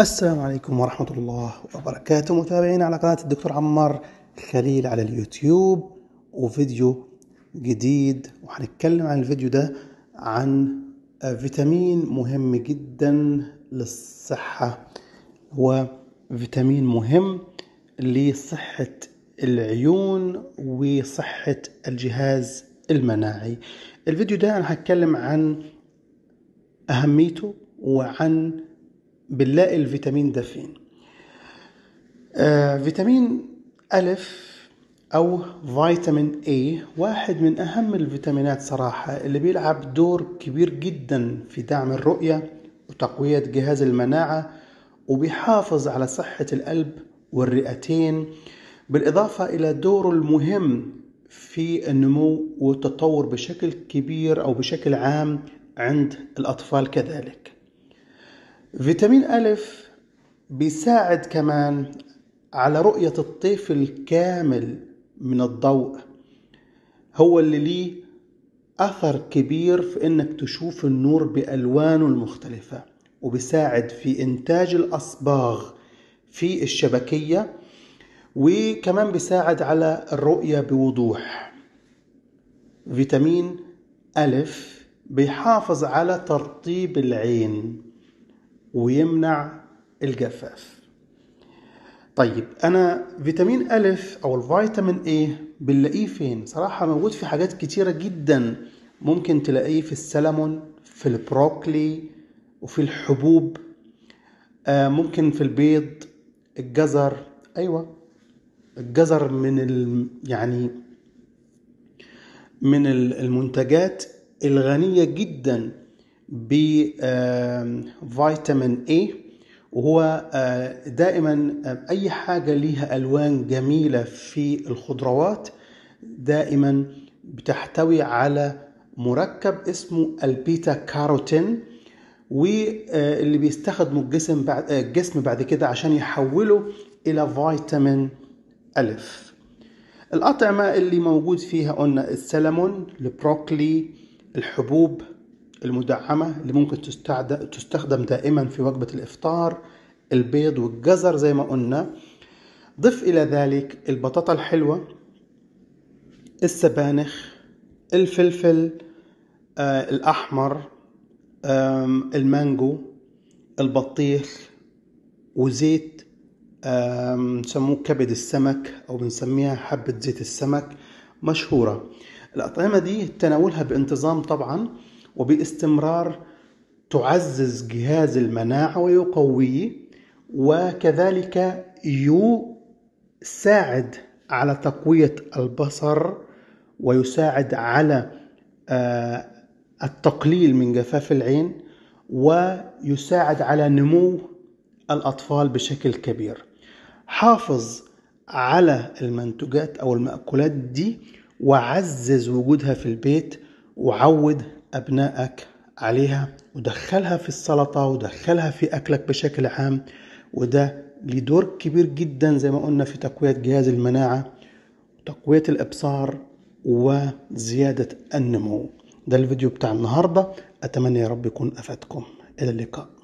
السلام عليكم ورحمة الله وبركاته متابعين على قناة الدكتور عمار خليل على اليوتيوب وفيديو جديد وهنتكلم عن الفيديو ده عن فيتامين مهم جدا للصحة هو فيتامين مهم لصحة العيون وصحة الجهاز المناعي الفيديو ده أنا هتكلم عن أهميته وعن بنلاقي الفيتامين ده فين آه فيتامين ألف أو فيتامين A واحد من أهم الفيتامينات صراحة اللي بيلعب دور كبير جدا في دعم الرؤية وتقوية جهاز المناعة وبيحافظ على صحة القلب والرئتين بالإضافة إلى دوره المهم في النمو والتطور بشكل كبير أو بشكل عام عند الأطفال كذلك فيتامين ألف بيساعد كمان على رؤية الطيف الكامل من الضوء هو اللي ليه أثر كبير في إنك تشوف النور بألوانه المختلفة وبيساعد في إنتاج الأصباغ في الشبكية وكمان بيساعد على الرؤية بوضوح فيتامين ألف بيحافظ على ترطيب العين ويمنع الجفاف طيب انا فيتامين ا او الفيتامين ايه بنلاقيه فين صراحه موجود في حاجات كتيره جدا ممكن تلاقيه في السلمون في البروكلي وفي الحبوب آه ممكن في البيض الجزر ايوه الجزر من ال... يعني من المنتجات الغنيه جدا بفيتامين اي وهو دائما أي حاجة ليها ألوان جميلة في الخضروات دائما بتحتوي على مركب اسمه البيتا كاروتين واللي بيستخدمه الجسم بعد الجسم بعد كده عشان يحوله الى فيتامين الف الاطعمه اللي موجود فيها قلنا السلمون البروكلي الحبوب المدعمة اللي ممكن تستخدم دائما في وجبة الإفطار البيض والجزر زي ما قلنا ضف إلى ذلك البطاطا الحلوة السبانخ الفلفل آه، الأحمر آه، المانجو البطيخ وزيت بنسموه نسموه كبد السمك أو بنسميها حبة زيت السمك مشهورة الأطعمة دي تناولها بانتظام طبعا وباستمرار تعزز جهاز المناعة ويقويه وكذلك يساعد على تقوية البصر ويساعد على آه، التقليل من جفاف العين ويساعد على نمو الأطفال بشكل كبير حافظ على المنتجات أو المأكولات دي وعزز وجودها في البيت وعود أبنائك عليها ودخلها في السلطة ودخلها في أكلك بشكل عام وده ليه دور كبير جدا زي ما قلنا في تقوية جهاز المناعة وتقوية الإبصار وزيادة النمو ده الفيديو بتاع النهاردة أتمنى يا رب يكون أفادكم إلى اللقاء